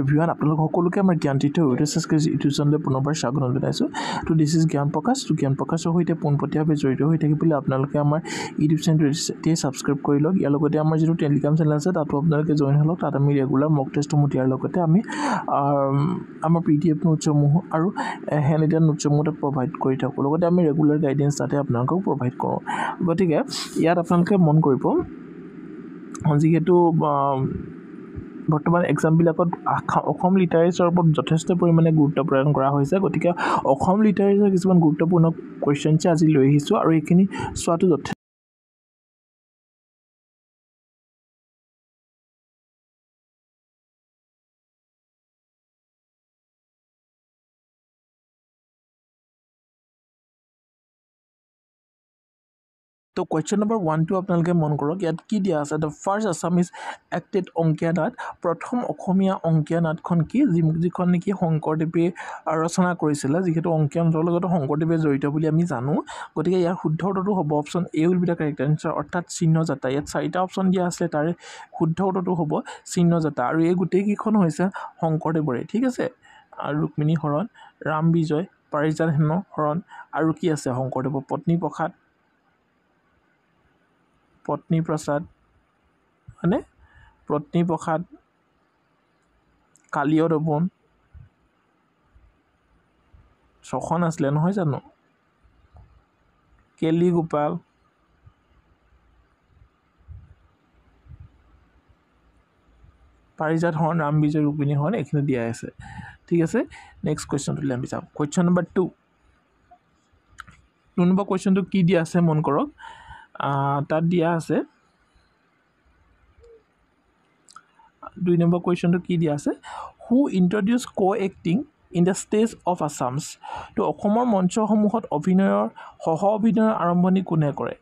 everyone আপোনালোক সকলোকে আমাৰ জ্ঞানতীৰ্থ ৰুদ্ৰেশ্বাসকে ইউটিউবচনলৈ পুনৰবাৰ স্বাগতম জনাইছোঁ ত' দিছ ইজ জ্ঞান প্ৰকাশ ত' জ্ঞান প্ৰকাশৰ সৈতে পোনপটীয়াভাৱে জড়িত হৈ থাকিবলৈ আপোনালোকে আমাৰ ইউটিউব চেনেলটো এতিয়াই ছাবস্ক্ৰাইব কৰি লওক ইয়াৰ লগতে আমাৰ যিটো টেলিগ্ৰাম চেনেল আছে তাতো আপোনালোকে জইন হ'লক তাত আমি ৰেগুলাৰ মক টেষ্টসমূহ দিয়াৰ লগতে আমি আমাৰ পি ডি এফ নোটছসমূহ আৰু হেণ্ড এডিয়া নোটছসমূহ প্ৰভাইড কৰি থাকোঁ লগতে আমি ৰেগুলাৰ গাইডেঞ্চ তাতে আপোনালোকক প্ৰভাইড কৰোঁ গতিকে ইয়াত আপোনালোকে মন কৰিব যিহেতু বৰ্তমান এক্সামবিলাকত অসম লিটাৰেচাৰ ওপৰত যথেষ্ট পৰিমাণে গুৰুত্ব প্ৰদান কৰা হৈছে গতিকে অসম লিটাৰেচাৰ কিছুমান গুৰুত্বপূৰ্ণ কুৱেশ্যনছে আজি লৈ আহিছোঁ আৰু এইখিনি চোৱাটো যথেষ্ট তো কুৱেশ্যন নম্বৰ ওৱানটো আপোনালোকে মন কৰক ইয়াত কি দিয়া আছে দ্য ফাৰ্ষ্ট আছামিজ এক্টেড অংকীয়া নাট প্ৰথম অসমীয়া অংকীয়া নাটখন কি যি যিখন নেকি শংকৰদেৱে ৰচনা কৰিছিলে যিহেতু অংকীয়া নাটৰ লগত শংকৰদেৱে জড়িত বুলি আমি জানো গতিকে ইয়াৰ শুদ্ধ উত্তৰটো হ'ব option A will be the correct answer অৰ্থাৎ চিহ্নযাত্ৰা ইয়াত চাৰিটা অপশ্যন দিয়া আছে তাৰে শুদ্ধ উত্তৰটো হ'ব চিহ্নযাত্ৰা আৰু এই গোটেইকেইখন হৈছে শংকৰদেৱৰে ঠিক আছে আৰু ৰুক্মিণী হৰণ ৰাম বিজয় পাৰিজাত হেন হৰণ আৰু কি আছে শংকৰদেৱৰ পত্নী প্ৰসাদ পত্নী প্ৰসাদ মানে পত্নী প্ৰসাদ কালীয় দবন ছখন আছিলে নহয় জানো কেলি গোপাল পাৰিজাত হৰণ ৰামবীজয় ৰূপিণী হৰণ এইখিনি দিয়াই আছে ঠিক আছে নেক্সট কুৱেশ্যনটোলৈ আমি চাওঁ কুৱেশ্যন নম্বৰ টু কোনোবা কুৱেশ্যনটো কি দিয়া আছে মন কৰক তাত দিয়া আছে দুই নম্বৰ কুৱেশ্যনটো কি দিয়া আছে হু ইণ্ট্ৰডিউচ ক' acting in the stage of Assam's তো অসমৰ মঞ্চসমূহত অভিনয়ৰ সহ অভিনয়ৰ আৰম্ভণি কোনে কৰে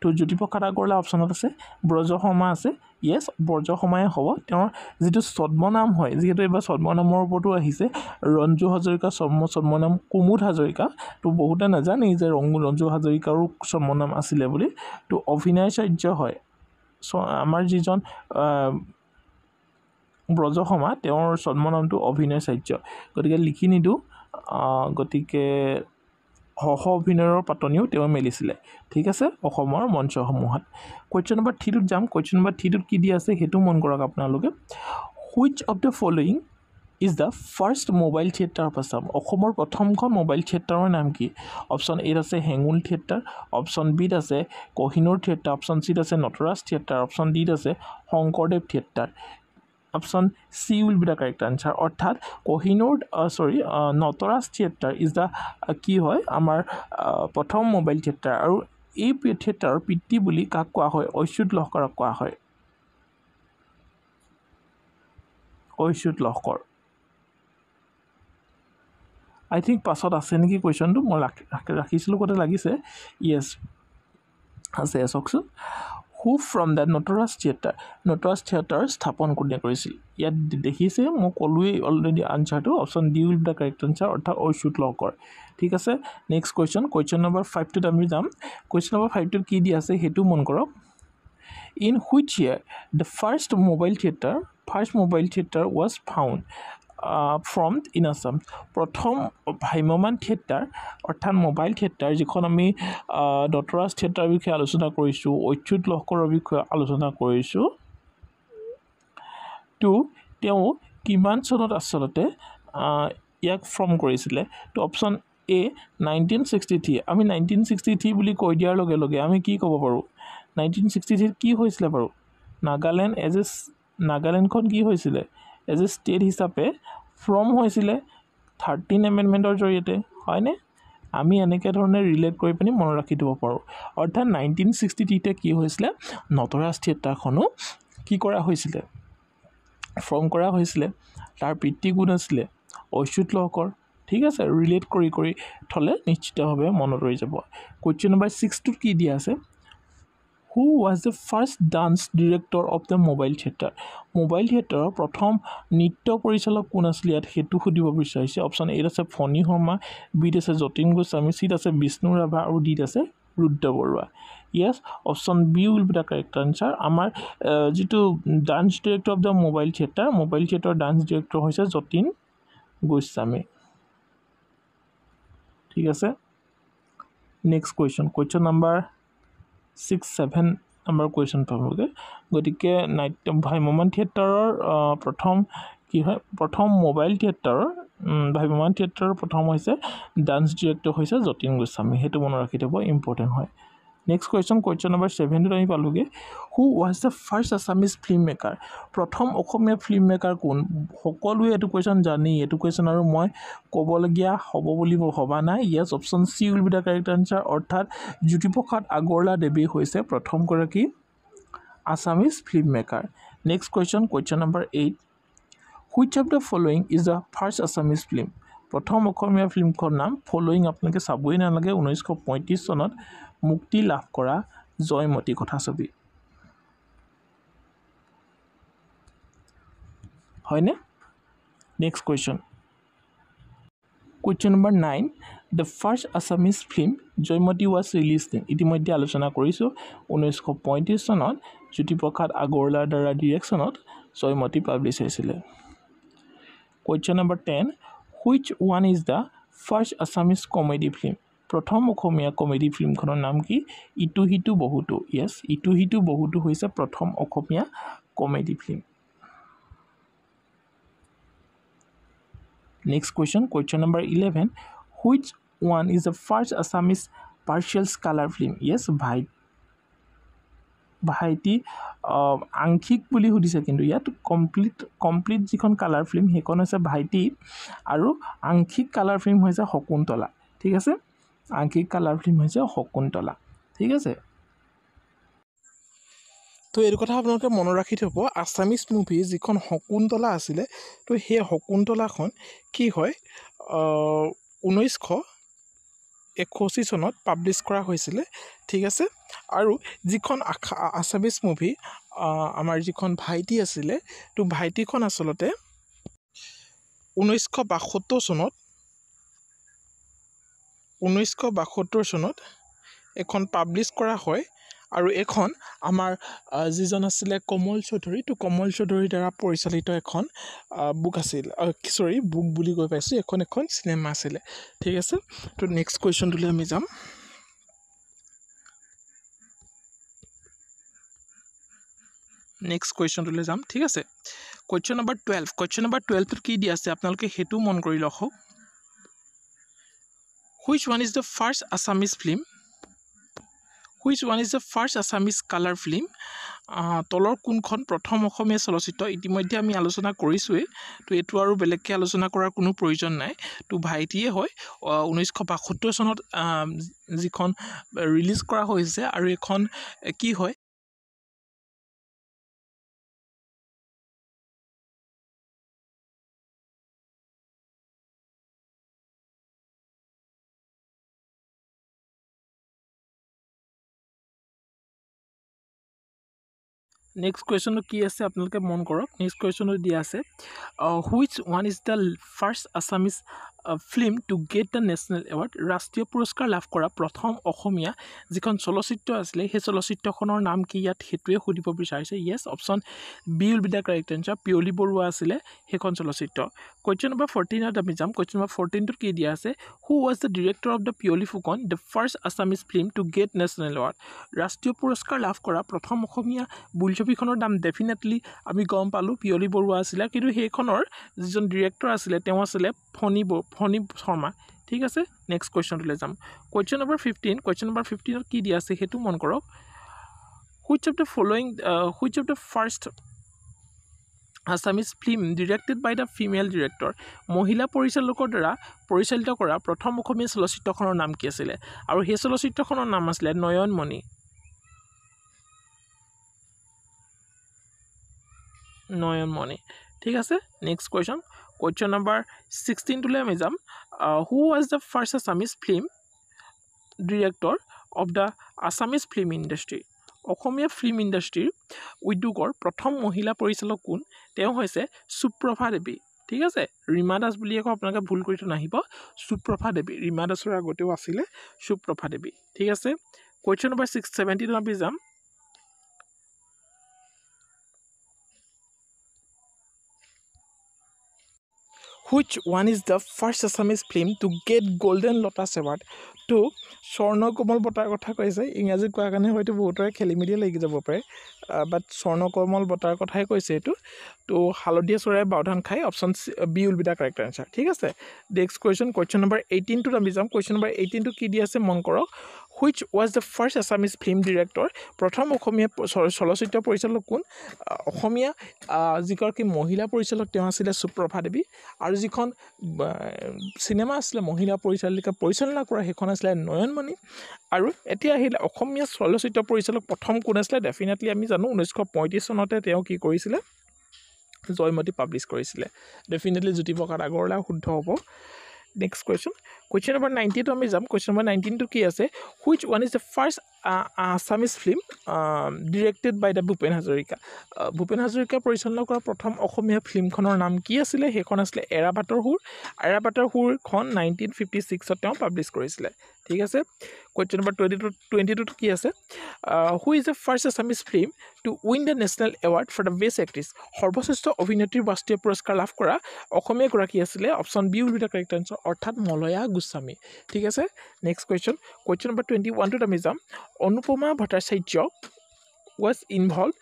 তো জ্যোতিপ্ৰসাদ আগৰৱালা অপশ্যনত আছে ব্ৰজ শৰ্মা আছে য়েছ বৰ্জসমায়ে হ'ব তেওঁৰ যিটো ছদ্মনাম হয় যিহেতু এইবাৰ ছদ্মনামৰ ওপৰতো আহিছে ৰঞ্জু হাজৰিকা ছদ্ম ছদ্মনাম কুমুদ হাজৰিকা তো বহুতে নাজানেই যে ৰঙু ৰঞ্জু হাজৰিকাৰো ছদ্মনাম আছিলে বুলি তো অভিনয়াচাৰ্য হয় চ আমাৰ যিজন ব্ৰজসমা তেওঁৰ ছদ্মনামটো অভিনয়চাৰ্য গতিকে লিখি নিদিওঁ গতিকে শ অভিনয়ৰ পাতনিও তেওঁ মেলিছিলে ঠিক আছে অসমৰ মঞ্চসমূহত কুৱেশ্যন নম্বৰ থ্ৰীটোত যাম কুৱেশ্যন নম্বৰ থ্ৰীটোত কি দি আছে সেইটো মন কৰক আপোনালোকে which of the following is the first mobile theatre of Assam অসমৰ প্ৰথমখন মোবাইল থিয়েটাৰৰ নাম কি অপশ্যন এত আছে হেঙুল থিয়েটাৰ অপশ্যন বিত আছে কহিনুৰ থিয়েটাৰ অপশ্যন চিত আছে নটৰাজ থিয়েটাৰ অপশ্যন ডিত আছে Sankardev theatre option C will be the correct answer অৰ্থাৎ কহিনৰ চৰি নটৰাজ থিয়েটাৰ ইজ দ্য কি হয় আমাৰ প্ৰথম মোবাইল থিয়েটাৰ আৰু এই থিয়েটাৰৰ পিতৃ বুলি কাক কোৱা হয় অচ্যুত লহকৰক কোৱা হয় অচ্যুত লহকৰ আই থিংক পাছত আছে নেকি কুৱেশ্যনটো মই ৰাখি ৰাখিছিলোঁ ক'তে লাগিছে য়েছ আছে চাওকচোন who from the Natraj theatre Natraj theatre স্থাপন কোনে কৰিছিল ইয়াত দেখিছে মই ক'লোৱেই অলৰেডি আনচাৰটো option D will the correct answer অৰ্থাৎ অশ্যুত লহকৰ ঠিক আছে নেক্সট কুৱেশ্যন কুৱেশ্যন নম্বৰ ফাইভটোত আমি যাম কুৱেশ্যন নম্বৰ ফাইভটোত কি দিয়া আছে সেইটো মন কৰক in which year the first mobile theatre first mobile theatre was found from in Assam প্ৰথম ভ্ৰাম্যমান থিয়েটাৰ অৰ্থাৎ মোবাইল থিয়েটাৰ যিখন আমি দতৰাজ থিয়েটাৰৰ বিষয়ে আলোচনা কৰিছোঁ অচ্যুত লহকৰৰ বিষয়ে আলোচনা কৰিছোঁ টু তেওঁ কিমান চনত আচলতে ইয়াক ফ্ৰম কৰিছিলে তো option A nineteen sixty three আমি নাইনটিন ছিক্সটি থ্ৰী বুলি কৈ দিয়াৰ লগে লগে আমি কি ক'ব পাৰোঁ নাইনটিন ছিক্সটি থ্ৰীত কি হৈছিলে বাৰু নাগালেণ্ড এজ এ নাগালেণ্ডখন কি হৈছিলে এজ এ ষ্টেট হিচাপে ফৰ্ম হৈছিলে থাৰ্টিন এমেণ্ডমেণ্টৰ জৰিয়তে হয়নে আমি এনেকৈ ধৰণে ৰিলেট কৰি পিনি মনত ৰাখি দিব পাৰোঁ অৰ্থাৎ নাইনটিন ছিক্সটি থ্ৰীতে কি হৈছিলে নটৰাজ থিয়েটাৰখনো কি কৰা হৈছিলে ফৰ্ম কৰা হৈছিলে তাৰ পিতৃগুণ আছিলে অচ্যুত লহকৰ ঠিক আছে ৰিলেট কৰি কৰি থ'লে নিশ্চিতভাৱে মনত ৰৈ যাব কুৱেশ্যন নম্বৰ ছিক্সটোত কি দিয়া আছে who was the first dance director of the mobile theatre mobile থিয়েটাৰৰ প্ৰথম নৃত্য পৰিচালক কোন আছিল ইয়াত সেইটো সুধিব বিচাৰিছে অপশ্যন এত আছে ফণী শৰ্মা বিত আছে যতীন গোস্বামী চিত আছে বিষ্ণু ৰাভা আৰু ডিত আছে Rudra Barua yes option B will be the correct answer আমাৰ যিটো dance director of the mobile theatre mobile থিয়েটাৰৰ ডান্স ডিৰেক্টৰ হৈছে যতীন গোস্বামী ঠিক আছে next question question number six seven number question পাবগৈ গতিকে নাট্য ভাইমমান থিয়েটাৰৰ প্ৰথম কি হয় প্ৰথম মোবাইল থিয়েটাৰৰ ভাইমমান থিয়েটাৰৰ প্ৰথম হৈছে ডান্স ডিৰেক্টৰ হৈছে যতীন গোস্বামী সেইটো মনত ৰাখি থ'ব ইম্পৰ্টেণ্ট হয় নেক্সট কুৱেশ্যন কুৱেশ্যন নম্বৰ ছেভেনটোত আমি পালোঁগৈ who was the first Assamese film maker প্ৰথম অসমীয়া ফিল্ম মেকাৰ কোন সকলোৱে এইটো কুৱেশ্যন জানেই এইটো কুৱেশ্যন আৰু মই ক'বলগীয়া হ'ব বুলি মই ভবা নাই yes option C will be the correct answer অৰ্থাৎ জ্যোতিপ্ৰসাদ আগৰলা দেৱী হৈছে প্ৰথমগৰাকী Assamese film maker next question question number eight which of the following is the first Assamese film প্ৰথম অসমীয়া ফিল্মখন নাম ফল'য়িং আপোনালোকে চাবই নালাগে ঊনৈছশ পঁয়ত্ৰিছ চনত মুক্তি লাভ কৰা জয়মতী কথাছবি হয়নে next question question number nine the first Assamese film Joymoti was release দিন ইতিমধ্যে আলোচনা কৰিছোঁ ঊনৈছশ পঁয়ত্ৰিছ চনত জ্যোতিপ্ৰসাদ আগৰৱালাৰ দ্বাৰা ডিৰেকশ্যনত জয়মতী পাব্লিছ হৈছিলে question number ten which one is the first Assamese comedy film প্ৰথম অসমীয়া কমেডী ফিল্মখনৰ নাম কি ইটো সিটো বহুতো য়েছ ইটো সিটো বহুতো হৈছে প্ৰথম অসমীয়া comedy film next question question number eleven which one is the first Assamese partial colour film yes ভাই ভাইটি আংশিক বুলি সুধিছে কিন্তু ইয়াত কমপ্লিট কমপ্লিট যিখন কালাৰ ফিল্ম সেইখন হৈছে ভাইটি আৰু আংশিক কালাৰ ফিল্ম হৈছে শকুন্তলা ঠিক আছে আংশিক কালাৰ ফিল্ম হৈছে শকুন্তলা ঠিক আছে তো এইটো কথা আপোনালোকে মনত ৰাখি থ'ব আছামিজ মুভি যিখন শকুন্তলা আছিলে তো সেই শকুন্তলাখন কি হয় ঊনৈছশ একষষ্ঠি চনত পাব্লিছ কৰা হৈছিলে ঠিক আছে আৰু যিখন আখা আছামিজ মুভি আমাৰ যিখন ভাইটি আছিলে তো ভাইটিখন আচলতে ঊনৈছশ বাসত্তৰ চনত ঊনৈছশ বাসত্তৰ চনত এখন পাব্লিছ কৰা হয় আৰু এখন আমাৰ যিজন আছিলে কমল চৌধুৰী তো কমল চৌধুৰীৰ দ্বাৰা পৰিচালিত এখন বুক আছিল চৰি বুক বুলি কৈ পাইছোঁ এখন এখন চিনেমা আছিলে ঠিক আছে তো নেক্সট কুৱেশ্যনটোলৈ আমি যাম নেক্সট কুৱেশ্যনটোলৈ যাম ঠিক আছে question number twelve question number টুৱেল্ভটোত কি দিয়া আছে আপোনালোকে সেইটো মন কৰি লওক হওক which one is the first assamese film which one is the first assamese color film uh, তলৰ কোনখন প্ৰথম অসমীয়া চলচ্চিত্ৰ ইতিমধ্যে আমি আলোচনা কৰিছোঁৱেই তো এইটো আৰু বেলেগকৈ আলোচনা কৰাৰ কোনো প্ৰয়োজন নাই তো ভাইটিয়ে হয় ঊনৈছশ বাসত্তৰ চনত যিখন ৰিলিজ কৰা হৈছে আৰু এইখন কি হয় নেক্সট কুৱেশ্যনটো কি আছে আপোনালোকে মন কৰক নেক্সট কুৱেশ্যনটো দিয়া আছে which one is the first Assamese film to get the national award ৰাষ্ট্ৰীয় পুৰস্কাৰ লাভ কৰা প্ৰথম অসমীয়া যিখন চলচ্চিত্ৰ আছিলে সেই চলচ্চিত্ৰখনৰ নাম কি ইয়াত সেইটোৱে সুধিব বিচাৰিছে yes option B will be the correct answer Piyali Barua আছিলে সেইখন চলচ্চিত্ৰ কুৱেশ্যন নম্বৰ ফৰ্টিনত আমি যাম কুৱেশ্যন নম্বৰ ফৰ্টিনটোত কি দিয়া আছে who was the director of the Piyali Phukan the first Assamese film to get national award ৰাষ্ট্ৰীয় পুৰস্কাৰ লাভ কৰা প্ৰথম অসমীয়া বোলছবিখনৰ নাম ডেফিনেটলি আমি গম পালোঁ পিয়লি বৰুৱা আছিলে কিন্তু সেইখনৰ যিজন ডিৰেক্টৰ আছিলে তেওঁ আছিলে ফণী ব ফনী শৰ্মা ঠিক আছে নেক্সট কুৱেশ্যনটোলৈ যাম question number fifteen question number ফিফটিনত কি দিয়া আছে সেইটো মন কৰক which of the following which of the first Assamese film directed by the female director মহিলা পৰিচালকৰ দ্বাৰা পৰিচালিত কৰা প্ৰথম অসমীয়া চলচ্চিত্ৰখনৰ নাম কি আছিলে আৰু সেই চলচ্চিত্ৰখনৰ নাম আছিলে নয়নমণি নয়নমণি ঠিক আছে নেক্সট কুৱেশ্যন কুৱেশ্যন নাম্বাৰ ছিক্সটিনটোলৈ আমি যাম who was the first Assamese film director of the Assamese film industry অসমীয়া ফিল্ম ইণ্ডাষ্ট্ৰীৰ উদ্যোগৰ প্ৰথম মহিলা পৰিচালক কোন তেওঁ হৈছে সুপ্ৰভা দেৱী ঠিক আছে ৰীমা দাস বুলি আকৌ আপোনালোকে ভুল কৰি থৈ নাহিব সুপ্ৰভা দেৱী ৰীমা দাসৰ আগতেও আছিলে সুপ্ৰভা দেৱী ঠিক আছে কুৱেশ্যন নম্বৰ ছিক্স ছেভেণ্টিটো আমি যাম which one is the first Assamese film to get golden lotus award to স্বৰ্ণ কোমল বঁটাৰ কথা কৈছে ইংৰাজীত কোৱাৰ কাৰণে হয়তো বহুতৰে খেলি মেলিয়ে লাগি যাব পাৰে বাট স্বৰ্ণ কোমল বঁটাৰ কথাই কৈছে এইটো তো হালধীয়া Choraye Baodhan Khai option C B will be the correct answer ঠিক আছে নেক্সট কুৱেশ্যন কুৱেশ্যন নম্বৰ এইটিনটোত আমি যাম কুৱেশ্যন নম্বৰ এইটিনটো কি দি আছে মন কৰক which was the first Assamese film director প্ৰথম অসমীয়া চলচ্চিত্ৰ পৰিচালক কোন অসমীয়া যিগৰাকী মহিলা পৰিচালক তেওঁ আছিলে সুপ্ৰভা দেৱী আৰু যিখন চিনেমা আছিলে মহিলা পৰিচালিকা পৰিচালনা কৰা সেইখন আছিলে নয়নমণি আৰু এতিয়া আহিলে অসমীয়া চলচ্চিত্ৰ পৰিচালক প্ৰথম কোন আছিলে ডেফিনেটলি আমি জানো ঊনৈছশ পঁয়ত্ৰিছ চনতে তেওঁ কি কৰিছিলে জয়মতী পাব্লিছ কৰিছিলে ডেফিনেটলি জ্যোতি জ্যোতিপ্ৰসাদ আগৰলৈ শুদ্ধ হ'ব নেক্সট কুৱেশ্যন কুৱেশ্যন নম্বৰ নাইণ্টিটো আমি যাম কুৱেশ্যন নম্বৰ নাইণ্টিনটো কি আছে which one is the first Assamese film directed by the Bhupen Hazarika Bhupen Hazarika পৰিচালনা কৰা প্ৰথম অসমীয়া ফিল্মখনৰ নাম কি আছিলে সেইখন আছিলে এৰাবাটৰ সুৰ এৰাবাটৰ সুৰখন নাইনটিন ফিফটি ছিক্সত তেওঁ পাব্লিছ কৰিছিলে ঠিক আছে question number twenty two twenty টুত কি আছে who is the first Assamese film to win the national award for the best actress সৰ্বশ্ৰেষ্ঠ অভিনেত্ৰীৰ ৰাষ্ট্ৰীয় পুৰস্কাৰ লাভ কৰা অসমীয়া গৰাকী আছিলে option B will be the correct answer অৰ্থাৎ মলয়া গোস্বামী ঠিক আছে next question question number twenty ওৱানটোত আমি যাম Anupama Bhattacharya was involve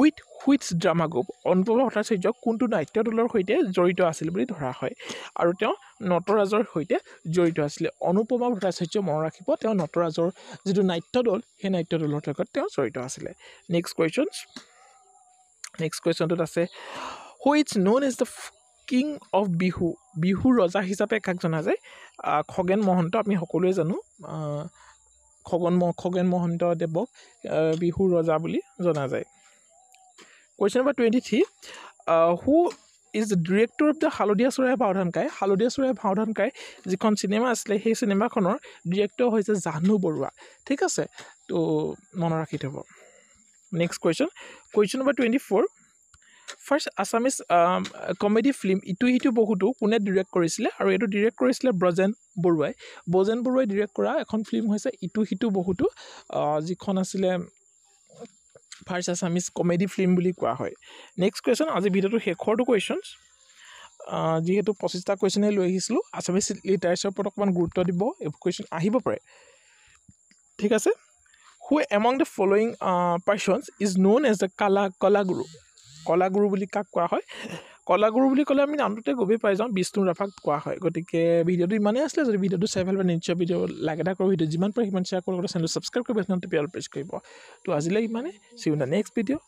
with which drama group Anupama Bhattacharya কোনটো নাট্য দলৰ সৈতে জড়িত আছিল বুলি ধৰা হয় আৰু তেওঁ নটৰাজৰ সৈতে জড়িত আছিলে অনুপমা ভট্টাচাৰ্য মনত ৰাখিব তেওঁ নটৰাজৰ যিটো নাট্য দল সেই নাট্য দলৰ লগত তেওঁ জড়িত আছিলে নেক্সট কুৱেশ্যন নেক্সট কুৱেশ্যনটোত আছে who's known as the king of Bihu Bihu ৰজা হিচাপে কাক জনা যায় খগেন মহন্ত আমি সকলোৱে জানো খগন খগেন মহন্ত দেৱক বিহু ৰজা বুলি জনা যায় question number twenty three who is director of the Haladhiya Choraye ভাওধানকাই হালধীয়া চৰাই ভাওধানকাই যিখন চিনেমা আছিলে সেই চিনেমাখনৰ ডিৰেক্টৰ হৈছে জাহ্নু বৰুৱা ঠিক আছে ত' মনত ৰাখি থ'ব next question question number twenty four first Assamese comedy film ইটো সিটো বহুতো কোনে ডিৰেক্ট কৰিছিলে আৰু এইটো ডিৰেক্ট কৰিছিলে ব্ৰজেন বৰুৱাই ব্ৰজেন বৰুৱাই ডিৰেক্ট কৰা এখন ফিল্ম হৈছে ইটো সিটো বহুতো যিখন আছিলে ফাৰ্ষ্ট আছামিজ কমেডি ফিল্ম বুলি কোৱা হয় নেক্সট কুৱেশ্যন আজি ভিডিঅ'টো শেষৰটো কুৱেশ্যন যিহেতু পঁচিছটা কুৱেশ্যনে লৈ আহিছিলোঁ আছামিজ লিটাৰেচৰ ওপৰত অকণমান গুৰুত্ব দিব এইবোৰ কুৱেশ্যন আহিব পাৰে ঠিক আছে who among the following persons is known as the Kala Kalaguru কলাগুৰু বুলি কাক কোৱা হয় কলাগুৰু বুলি ক'লে আমি নামটোতে গভীৰ পাই যাওঁ বিষ্ণু ৰাভাক কোৱা হয় গতিকে ভিডিঅ'টো ইমানেই আছিলে যদি ভিডিঅ'টো চাই ভাল পায় নিশ্চয় ভিডিঅ' লাইক এটা কৰোঁ ভিডিঅ' যিমান পাৰে সিমান শ্বেয়াৰ কৰিব চেনেলটো ছাবস্ক্ৰাইব কৰিব চেনেলটো পিয়াল প্ৰেছ কৰিব তো আজিলৈ ইমানেই চি ইউ নেক্সট ভিডিঅ'